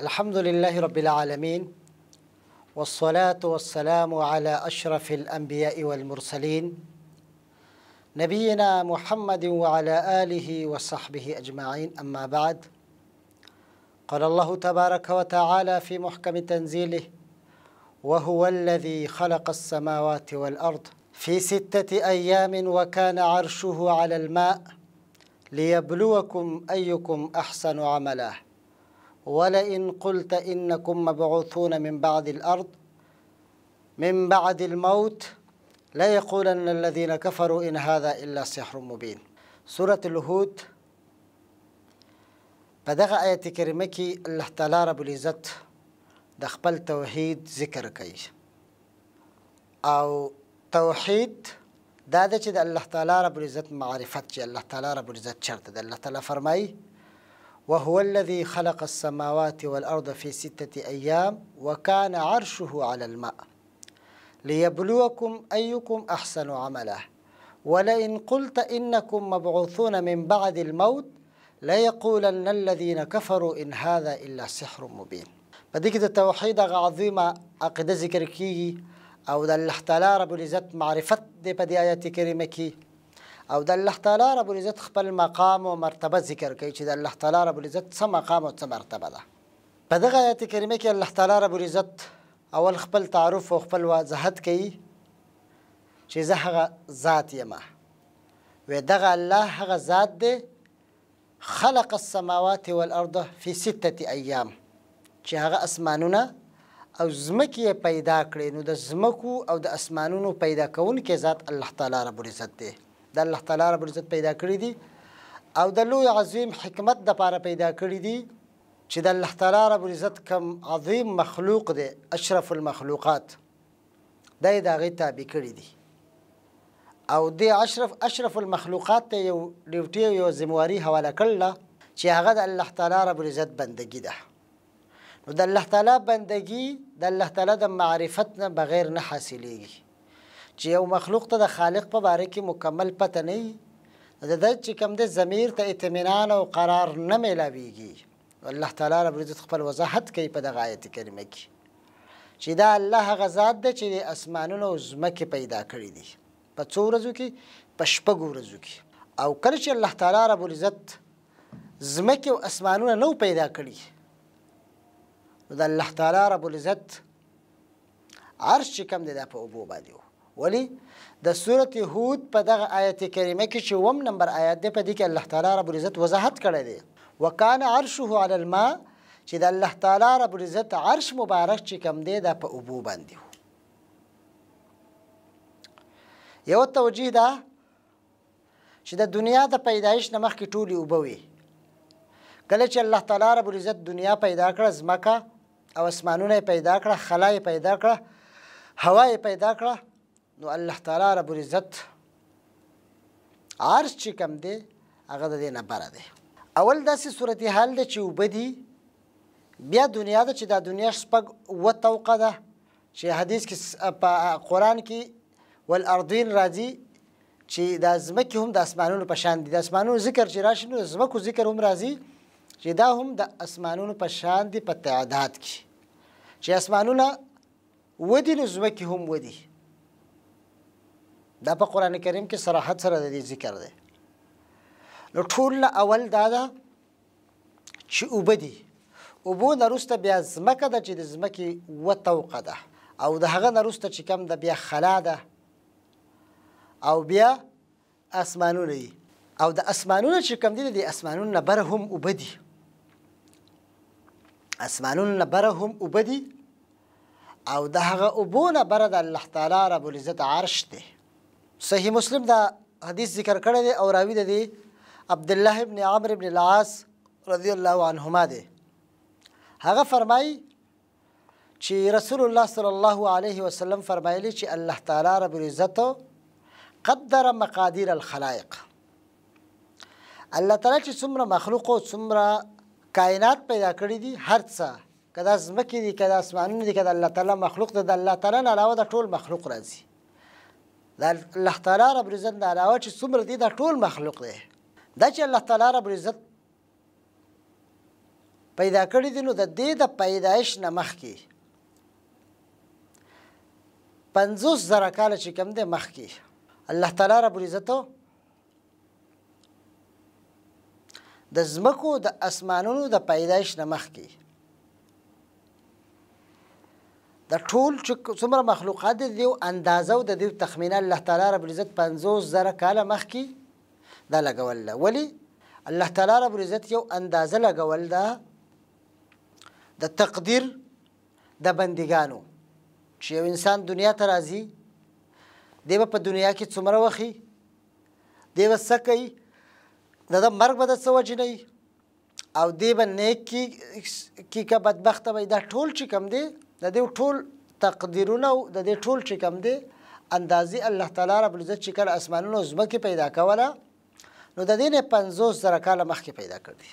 الحمد لله رب العالمين والصلاة والسلام على أشرف الأنبياء والمرسلين نبينا محمد وعلى آله وصحبه أجمعين أما بعد قال الله تبارك وتعالى في محكم تنزيله وهو الذي خلق السماوات والأرض في ستة أيام وكان عرشه على الماء ليبلوكم أيكم أحسن عملاً ولئن قلت إنكم مبعوثون من بعد الأرض من بعد الموت لا يقولن الذين كفروا إن هذا إلا سحر مبين سورة الهود بدغ آية كرمك الله تعالى رب العزة دخبل توحيد ذكر او توحيد دا الله تعالى رب العزة معرفة الله تعالى رب العزة شرط الله تعالى فرمي وهو الذي خلق السماوات والأرض في ستة أيام وكان عرشه على الماء ليبلوكم أيكم أحسن عملا ولئن قلت إنكم مبعوثون من بعد الموت ليقولن الذين كفروا إن هذا إلا سحر مبين بديك التوحيد عظيمة أقد ذكركي أو دل احتلال رب العزت معرفة دي بدي آيات كريمكي او د الله تعالی رب العزت خپل مقام او مرتبه ذکر کوي چې د الله تعالی رب العزت څه مقام او څه مرتبه ده په دغه آیت کریمه کې الله تعالی رب العزت اول خپل تعارف او خپل وضاحت کوي چې زه هغه ذات یم و دغه الله هغه ذات دی خلق السماوات والارض في سته ايام چې هغه اسمانونه او زمکه پیدا کړې نو د زمکو او د اسمانونو پیدا کول کې ذات الله تعالی رب العزت دی د الله تعالی رب العزت پیدا کړی دي او د لوی عظیم حکمت د پاره پیدا کړی دي چې د الله تعالی رب العزت کم عظیم مخلوق دی اشرف المخلوقات دا یې د هغې تابع کړي دي او د اشرف اشرف المخلوقات ته یو ډیوټي یو ذمواري حواله کړله چې هغه د الله تعالی رب العزت بندگی ده نو د الله تعالی بندگی د الله تعالی د معرفت نه بغیر نه حاصلېږي چې یو مخلوق ته د خالق په باره کې مکمل پته نه وي د ده چې کوم دی ضمیر ته اطمینان او قرار نه میلاویږي الله تعالی رب العزت خپل وضاحت کوي په دغه آیت کریمه کې چې دا الله هغه ذات دی چې د اسمانونو او ځمکې پیدا کړي دي په څو ورځو کې په شپږو ورځو کې او کله چې الله تعالی رب العزت ځمکې او اسمانونه نو پیدا کړي نو د الله تعالی رب العزت عرش چې کوم دی دا په اوبو باندې و ولی د سوره هود په دغه آیت کریمه کې چې وم نمبر آیات دی په دې کې الله تعالی رب العزت وضاحت کړی دی وکانه عرشه علی الماء چې د الله تعالی رب العزت عرش مبارک چې کم دی دا په اوبو باندې و یو توجیه ده چې د دنیا د پیدایش نه مخکې ټولې اوبه وي کله چې الله تعالی رب العزت دنیا پیدا کړه ځمکه او اسمانونه پیدا کړه خلا پیدا کړه هوا پیدا کړه نو الله تعالی رب العزت عرش چې کم دی هغه د دې نه بره دی اول داسې صورت حال دی چې وبدي بیا دنیا ده چې دا دنیا شپږ و توقه ده چې حدیث کې په قران کې والارضین راځي چې د ازمکه هم د اسمانونو په شان دي د اسمانونو ذکر چې راشي نو زمکو ذکر هم راځي چې دا هم د اسمانونو په شان دي په تعداد کې چې اسمانونه ودی نو زمکه هم ودی دا په قران کریم کې صراحت سره د ذکر دی نو ټول اول دا ده چې وبدي وبو نرسته بیا زمکه ده چې د زمکه وتوقه ده او د هغه نرسته چې کم ده بیا خلا ده او بیا اسمانونه دي او د اسمانونو چې کم دي د اسمانونو بر هم وبدي اسمانونو بر هم وبدي او د هغه وبونه بر د الله تعالی رب العزت عرش دی صحیح مسلم دا حدیث ذکر کړی دی او راوی د دې عبد الله ابن عمرو ابن العاص رضی الله عنهما دی هغه فرمایي چې رسول الله صلی الله علیه وسلم فرمایلی چې الله تعالی رب العزت قدر مقادیر الخلائق الله تعالی چې څومره مخلوق او څومره کائنات پیدا کړی دي هر څه کدا زمکه دي کدا اسمانونه دي کدا الله تعالی مخلوق ده د الله تعالی نه علاوه د ټول مخلوق راځي د الله تعالی رب عزت نه علاوه چې څومره دي دا ټول مخلوق دی دا چې الله تعالی رب عزت پیدا کړی دی نو د دې د پیدایش نه مخکې پنځوس زره کاله چې کم دی مخکې الله تعالی رب عزت د زمکو د اسمانونو د پیدایش نه مخکې د ټول چې څومره مخلوقات دي دیو اندازه او د دیو تخمینه الله تعالی رب العزت 50 زره کاله مخکې دا لګول ولی الله تعالی رب العزت یو اندازه لګول ده د تقدیر د بندګانو چې یو انسان دنیا ته راځي دی په دنیا کې څومره وخی دی وسکای د مرګ بد څه وجنی او دی به نیک کی کی کا بدبخته وي دا ټول چې کم دی د دې ټول تقدیرونه د دې ټول چې کوم دي اندازې الله تعالی رب العزت چې کله اسمانونو زمکه پیدا کوله نو د دې نه 50 زره کاله مخکې پیدا کړی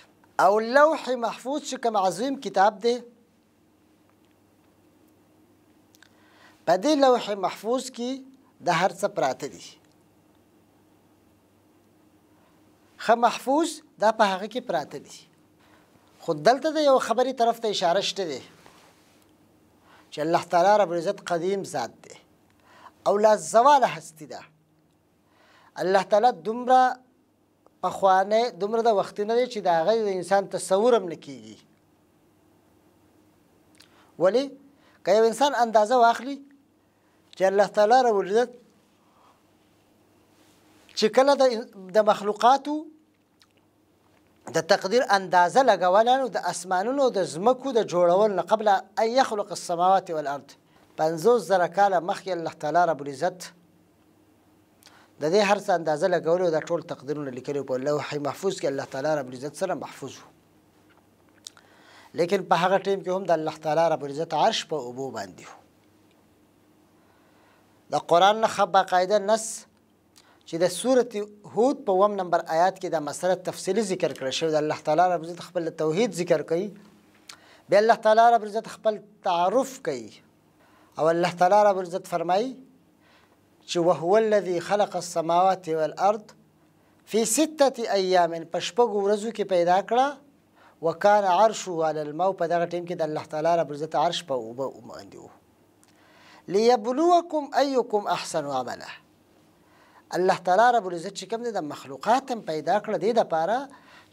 او لوح محفوظ چې کوم عظیم کتاب دی په دې لوح محفوظ کې د هر څه پراته دي خه محفوظ دا په هغه کې پراته دي خو دلته د یو خبري طرف ته اشاره شته دی چې الله تعالی رب العزت قدیم ذات دی او لا زواله هستی ده الله تعالی دومره پخوانه دومره د وخت نه دی چې دا غي د انسان تصور هم نکېږي ولی که یو انسان اندازه واخلي چې الله تعالی رب العزت چې کله د مخلوقاتو د تقدیر اندازه لګول نو د اسمانونو د زمکو د جوړول نه قبل ان يخلق السماوات والارض 50 زره کاله مخکې الله تعالی رب العزت د دې هر څه اندازه لګولو د ټول تقدیرونه لیکلو په لوح محفوظ کې الله تعالی رب العزت سره محفوظ وو لیکن په هغه ټیم کې هم د الله تعالی رب العزت عرش په اوبو باندې وو د قران نه خبا قاعده نس چې د سورته هود په وم نمبر آیات کې دا مسله تفصیلی ذکر کړل شو د الله تعالی رب عزت خپل توحید ذکر کړي بیا الله تعالی رب عزت خپل تعارف کړي او الله تعالی رب عزت فرمایي چې وهو الذي خلق السماوات والارض في سته ايام پشپګ ورځو کې پیدا کړه وكان عرش على الماء په دغه ټیم کې د الله تعالی رب عزت عرش په اوبه باندې وو ليبلوكم ايكم احسن عمله الله تعالی رب العزت چې کوم د مخلوقات هم پیدا کړ دی د پاره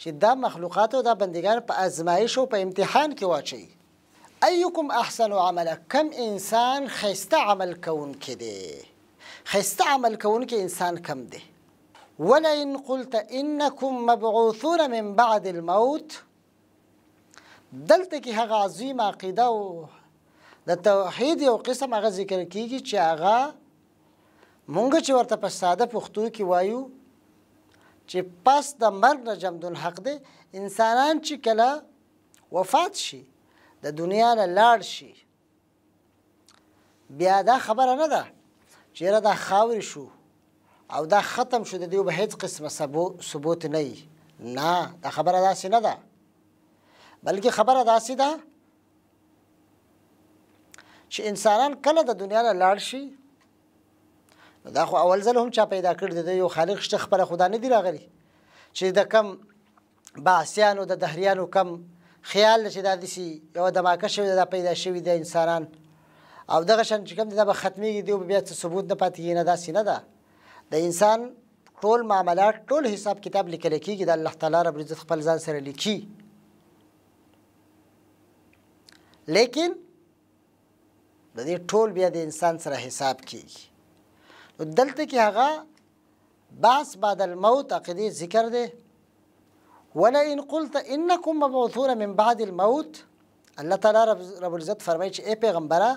چې دا مخلوقات او د بندګان په ازمایښ او په امتحان کې واچي ايكم احسن عملا کم انسان خسته عمل کون کې دی خسته عمل کون کې انسان کم دی ولئن قلت انكم مبعوثون من بعد الموت دلته کې هغه عظیم عقیده او د توحید یو قسم هغه ذکر کیږي چې هغه مونږ چې ورته په ساده پښتو کې وایو چې پس د مرګ نه جمد الحق دی انسانان چې کله وفات شي د دنیا نه لاړ شي بیا دا خبره نه ده چې را دا خاورې شو او دا ختم شو د دیو به هیڅ قسمه ثبوت نه وي نه دا خبره داسې نه ده بلکې خبره داسې ده چې انسانان کله د دنیا نه لاړ شي دا خو اول ځل هم چا پیدا کړ دی یو خالق شته خپل خدا نه دی راغلی چې د کم باسیانو د دهریانو کم خیال چې دا دسی یو دماکه شوی دا پیدا شوی د انسانان او دغه شان چې کوم دا به ختمي دی بیا څه ثبوت نه پاتې نه دا سینه ده د انسان ټول معاملات ټول حساب کتاب لیکل کېږي د الله تعالی رب عزت خپل ځان سره لیکي لیکن د دې ټول بیا د انسان سره حساب کېږي دلته کې هغه بعث بعد الموت عقیده ذکر دی ولئن قلت انکم مبعوثون من بعد الموت الله تعالی رب, رب العزت فرمایي چې اے إيه پیغمبره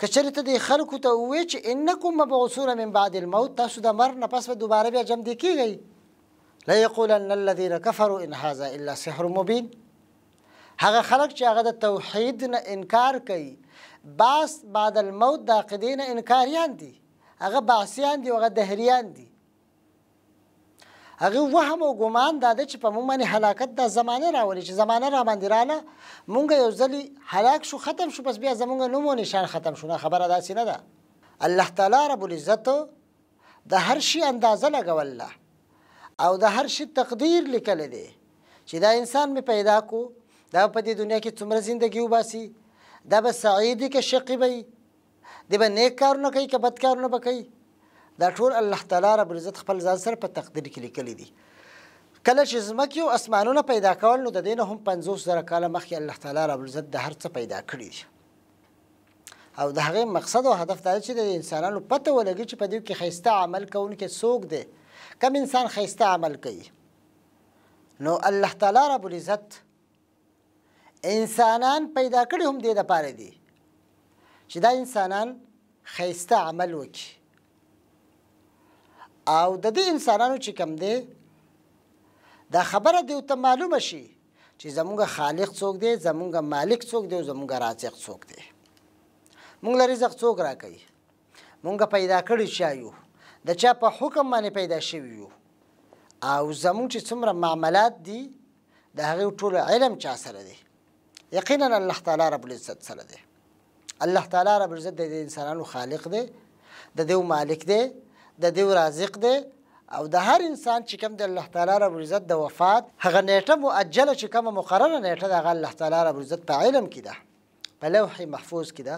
کچری ته د خلکو ته چې انکم مبعوثون من بعد الموت تاسو د مر نه پس به دوباره بیا جمع کیږي لا یقولن الذين كفروا ان هذا الا سحر مبين هغه خلق چې هغه د توحید نه انکار کوي بعد الموت دا عقیدې نه دي هغه باسیان دي هغه دهریان دي هغه وهم او ګمان دا چې په مونږ باندې هلاکت د زمانه راولي چې زمانه را باندې رااله مونږ یو ځلي هلاک شو ختم شو بس بیا زمونږ نوم او نشان ختم شو نه خبره داسې نه ده دا. الله تعالی رب العزت د هر شي اندازه لګول او د هر شي تقدیر لیکل دی چې دا انسان می پیدا کو دا په دې دنیا کې څومره ژوندۍ وباسي دا به سعیدی که شقی وي دی به نیک کارونه کوي که بد کارونه به کوي دا ټول الله تعالی رب العزت خپل ځان سره په تقدیر کې لیکلی دي کله چې ځمکې او اسمانونه پیدا کول نو د دې نه هم پنځوس زره کاله مخکې الله تعالی رب العزت د هر څه پیدا کړي دي او د هغې مقصد او هدف دا چې د انسانانو پته ولګي چې په دې کې ښایسته عمل کوونکی څوک دی کم انسان ښایسته عمل کوي نو الله تعالی رب العزت انسانان پیدا کړي هم دې د پاره دي چې دا انسانان خیسته عمل وکړي او د دې انسانانو چې کم دی دا خبره دی ته معلومه شي چې زمونږ خالق څوک دی زمونږ مالک څوک دی زمونږ رازق څوک دی مونږ له رزق څوک راکوي مونږ پیدا کړي چا یو د چا په حکم باندې پیدا شوي یو او زمونږ چې څومره معاملات دي د هغې ټول علم چا سره دی یقینا الله تعالی رب العزت سره دی الله تعالی رب عزت د انسانانو خالق دی د دیو مالک دی د دیو رازق دی او د هر انسان چې کوم د الله تعالی رب عزت د وفات هغه نیټه مؤجله چې کوم مقرره نیټه د الله تعالی رب عزت په علم کې ده په لوح محفوظ کې ده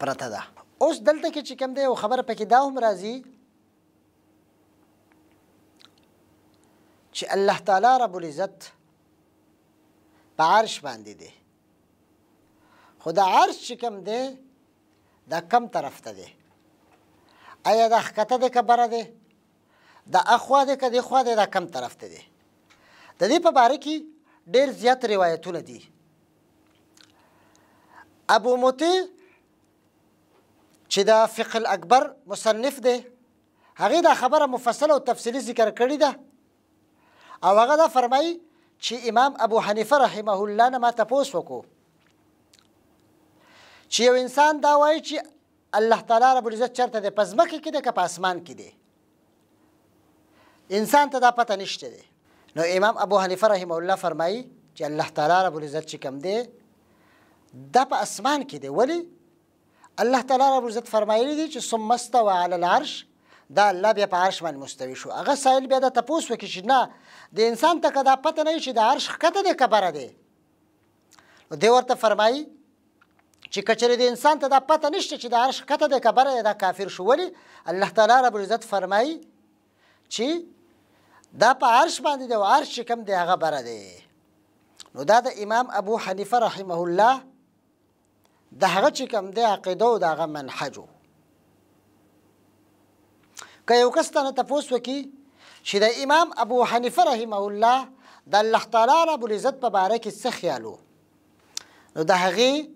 پرته ده اوس دلته کې چې کوم دی او خبره پکې دا هم راځي چې الله تعالی رب العزت په عرش باندې دی خو د عرش چې کوم دی دا کم طرف ته دی آیا دا ښکته دی که بره دی دا اخوا دی که د خوا دی دا کم طرف ته دی د دې په باره کې ډېر زیات روایتونه دي ابو موتی چې دا فقه الاکبر مصنف دی هغه دا خبره مفصله او تفصیلی ذکر کړې ده او هغه دا فرمایي چې امام ابو حنیفه رحمه الله نه ما تپوس وکړو چې یو انسان دا وایي چې الله تعالی رب العزت چرته دی په ځمکه کې دی که په اسمان کې دی انسان ته دا پته نشته دی نو امام ابو حنیفه رحمه الله فرمایي چې الله تعالی رب العزت چې کوم دی دا په اسمان کې دی ولی الله تعالی رب العزت فرمایلی دی چې ثم استوى على العرش دا الله بیا په عرش باندې مستوي شو هغه سائل بیا د تپوس وکړي چې نه د انسان ته که دا پته نه وي چې د عرش ښکته دی که بره دی نو دی ورته فرمایي چې کچره د انسان ته دا پته نشته چې دا عرش کته د کبره دا کافر شو ولی الله تعالی رب العزت فرمایي چې دا په عرش باندې دی او عرش چې کوم دی هغه بره دی نو دا د امام ابو حنیفه رحمه الله د هغه چې کوم دی عقیده او د هغه منحج که یو کس ته تپوس وکړي چې د امام ابو حنیفه رحمه الله د الله تعالی رب العزت په باره کې څه خیالو نو د هغې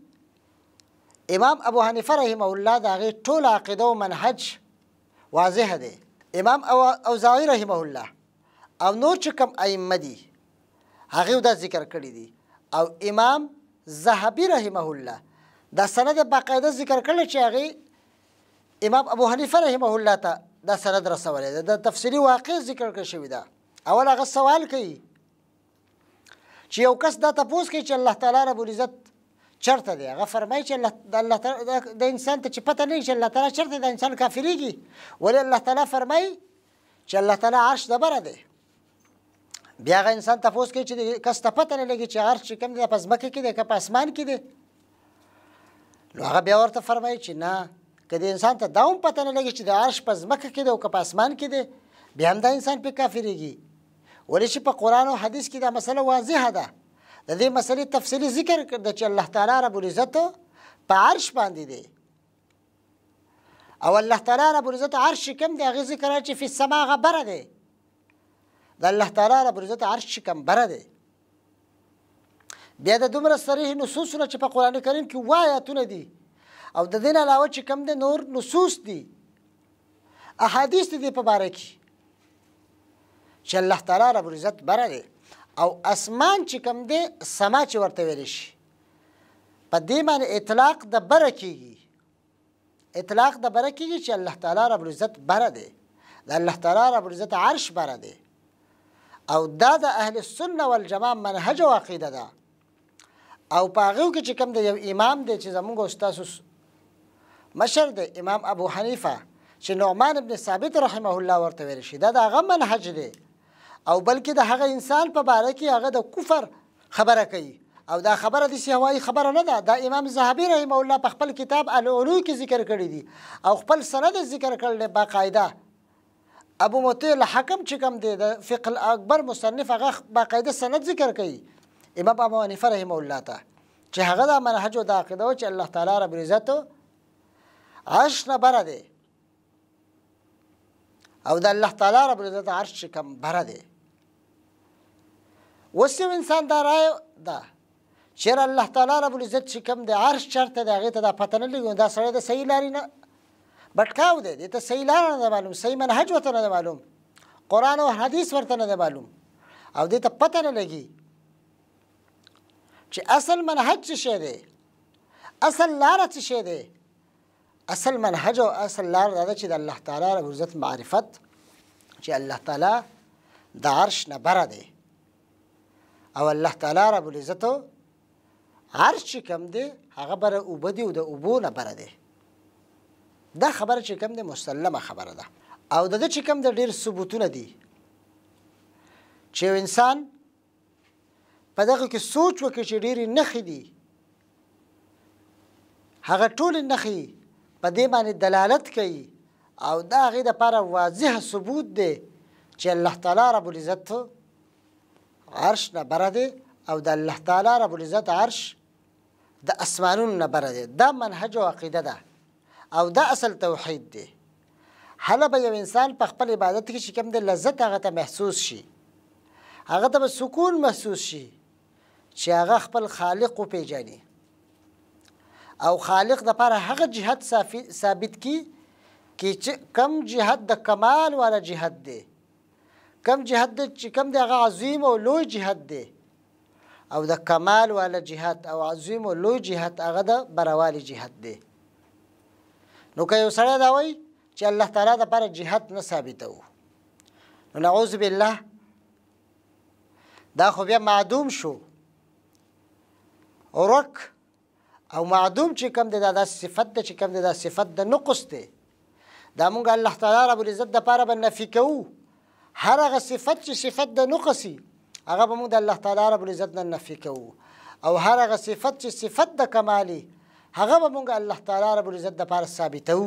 امام ابو حنیفه رحم الله د هغې ټوله عقیده او منهج واضح دی امام اوزاعي رحم الله او نور چې کوم ائمه دي هغې دا ذکر کړي دي او امام ذهبي رحمه الله دا سند باقاعده ذکر کړل چې هغې امام ابو حنیفه رحمه الله ته دا سند رسولی ده د تفصیلي واقع ذکر کړی شوي ده اول هغه سوال کوي چې یو کس دا تپوس کوي چې الله تعالی رب العزت چرته دی هغه فرمایي چې الله د انسان ته چې پته نه چې الله تعالی چرته د انسان کافریږي ولې الله تعالی فرمایي چې الله تعالی عرش دبره دی بیا هغه انسان تفوس کوي چې کس ته پته نه لګي چې عرش کوم دی په ځمکه کې دی که په اسمان کې دی نو هغه بیا ورته فرمایي چې نه که د انسان ته دا هم پته نه لګي چې د عرش په ځمکه کې دی او که په اسمان کې دی بیا هم دا انسان پې کافریږي ولې چې په قرآن او حدیث کې دا مسله واضحه ده د دې مسلې تفصیلی ذکر کړ د چې الله تعالی رب العزت په عرش باندې دی او الله تعالی رب العزت عرش کم دی هغه ذکر چې په سما غبره دی د الله تعالی رب العزت عرش کم بره دی بیا د دومره صریح نصوصونه چې په قران کریم کې وایاتونه دي او د دین علاوه چې کم د نور نصوص دي احادیث دي په باره کې چې الله تعالی رب العزت بره دی او اسمان چې کوم دی سما چې ورته ویل شي په دې باندې اطلاق د بره کیږي اطلاق د بره کیږي چې الله تعالی رب العزت بره دی د الله تعالی رب العزت عرش بره دی او دا د اهل سنه والجماع منهج او عقیده ده او پاغو کې چې کوم دی یو امام دی چې زمونږ استاد مشر دی امام ابو حنیفه چې نعمان ابن ثابت رحمه الله ورته ویل شي دا د هغه منهج دی او بلکې د هغه انسان په باره کې هغه د کفر خبره کوي او دا خبره د سیوای خبره نه ده دا امام زهبی رحم الله په خپل کتاب العلو کې ذکر کړی دی او خپل سند ذکر کړل دی باقاعده ابو مطیع الحکم چې کوم دی د فقه الاکبر مصنف هغه باقاعده سند ذکر کړي امام ابو حنیفه رحم الله ته چې هغه دا منهج او دا عقیده چې الله تعالی رب العزت عرش نه بره دی او د الله تعالی رب العزت عرش کم بره دی اوس یو انسان دا رایه ده چېرې الله تعالی رب العزت چې کوم د عرش چرته د هغې ته دا پته نه لګي دا سړی د صحیح لارې نه بټکاو دی دې ته صحیح لاره نه ده معلوم صحیح منهج ورته نه ده معلوم قرآن او حدیث ورته نه ده معلوم او دې ته پته نه لګي چې اصل منهج څه شی دی اصل لاره څه شی دی اصل منهج او اصل لار دا چې د الله تعالی رب العزت معرفت چې الله تعالی د عرش نه بره دی او الله تعالی رب العزت هر چې کم دی هغه بره اوبه دی او د اوبو نه بره دی دا خبره چې کم دی مسلمه خبره ده او د دې چې کم د ډیر ثبوتونه دي چې انسان په دغه کې سوچ وکړي چې ډېری نخې دي هغه ټول نخې په دې باندې دلالت کوي او دا هغې دپاره واضح ثبوت دی چې الله تعالی رب العزت عرش نه بره دی او د الله تعالی رب العزت عرش د اسمانونو نه بره دی دا منهج او عقیده ده او دا اصل توحید دی هله به یو انسان په خپل عبادت کې چې کوم د لذت هغه ته محسوس شي هغه ته به سکون محسوس شي چې هغه خپل خالق وپیژني او خالق د لپاره هغه جهت ثابت کی کی چې کم جهت د کمال والا جهت دی کم جهاد دی چې کم دی هغه عظیم او لوی جهاد دی او د کمال والا جهاد او عظیم او لوی جهاد هغه د بروالی جهاد دی نو که یو سړی دا وایي چې الله تعالی د پر جهاد نه ثابتو نو نعوذ بالله دا خو بیا معدوم شو ورک او معدوم چې کم دی دا د صفت د چې کم دی دا صفت د نقص دی دا مونږ الله تعالی رب العزت د پاره به نفي کوو هر هغه صفت چې صفت د نقصي هغه به موږ د الله تعالی رب العزت نه نفي کوو او هر هغه صفت چې صفت د کمالي هغه به موږ الله تعالی رب العزت د پاره ثابتو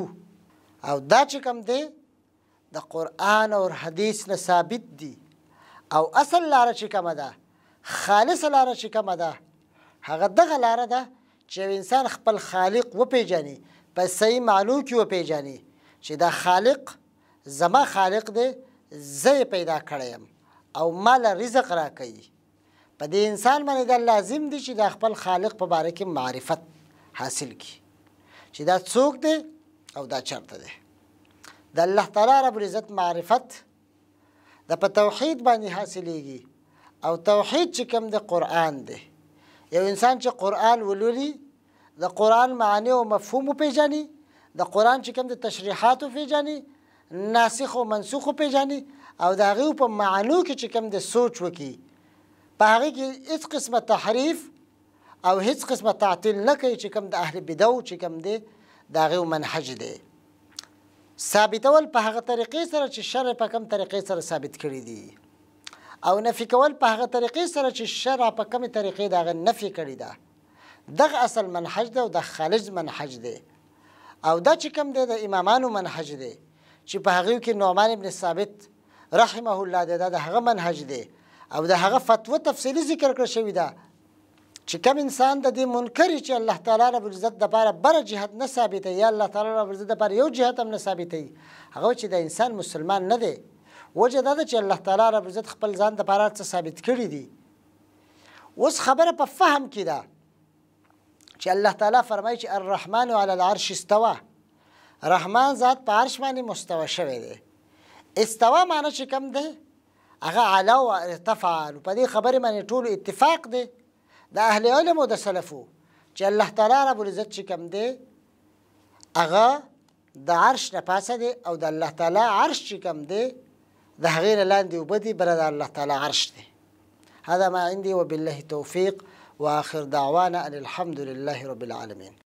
او دا چې کوم دی د قران او حدیث نه ثابت دي او اصل لار چې کوم ده خالص لار چې کوم ده هغه دغه لار ده چې انسان خپل خالق وپیژني په صحیح معلوم کې وپیژني چې دا خالق زما خالق دی زه پیدا کړم او مال رزق راکړي په دې انسان باندې دا لازم دي چې د خپل خالق په باره کې معرفت حاصل کړي چې دا څوک دی او دا چرته دی د الله تعالی رب العزت معرفت د په توحید باندې حاصلېږي او توحید چې کوم د قرآن دی یو انسان چې قرآن ولولي د قرآن معنی او مفهوم پیژني د قرآن چې کوم د تشریحات پیژني ناسخ او منسوخ پیژني او د هغه په معنو کې چې کوم د سوچ وکي په هغه کې هیڅ قسمه تحریف او هیڅ قسمه تعطیل نه کوي چې کوم د اهل بدو چې کوم دی د هغه منهج دی ثابتول په هغه طریقې سره چې شرع په کوم طریقې سره ثابت کړی دی او نفي کول په هغه طریقې سره چې شرع په کوم طریقې دا نفي کړی دی دغه اصل منهج دی او د خالج منهج دی او دا چې کوم دی د امامانو منهج دی چې په هغه کې نومان ابن ثابت رحمه الله د هغه منهج دی او د هغه فتوه تفصیلی ذکر کړ شوی ده چې کم انسان د دې منکر چې الله تعالی رب عزت د لپاره بر جهت نه ثابت یا الله تعالی رب عزت د لپاره یو جهت هم نه ثابت هغه چې د انسان مسلمان نه دی وجه دا ده چې الله تعالی رب عزت خپل ځان د لپاره څه ثابت کړی دی اوس خبره په فهم کې ده چې الله تعالی فرمایي چې الرحمن علی العرش استوى رحمان ذات په عرش باندې مستوه شوی دی استوا معنی چې کوم دی هغه علا او ارتفع په دې خبرې باندې ټولو اتفاق دی د اهل علم او د سلفو چې الله تعالی رب العزت چې کوم دی هغه د عرش نه پاسه دی او د الله تعالی عرش چې کوم دی د هغې نه لاندې اوبه دي بله د الله تعالی عرش دی هذا ما عندي وبالله توفيق واخر دعوانا ان الحمد لله رب العالمين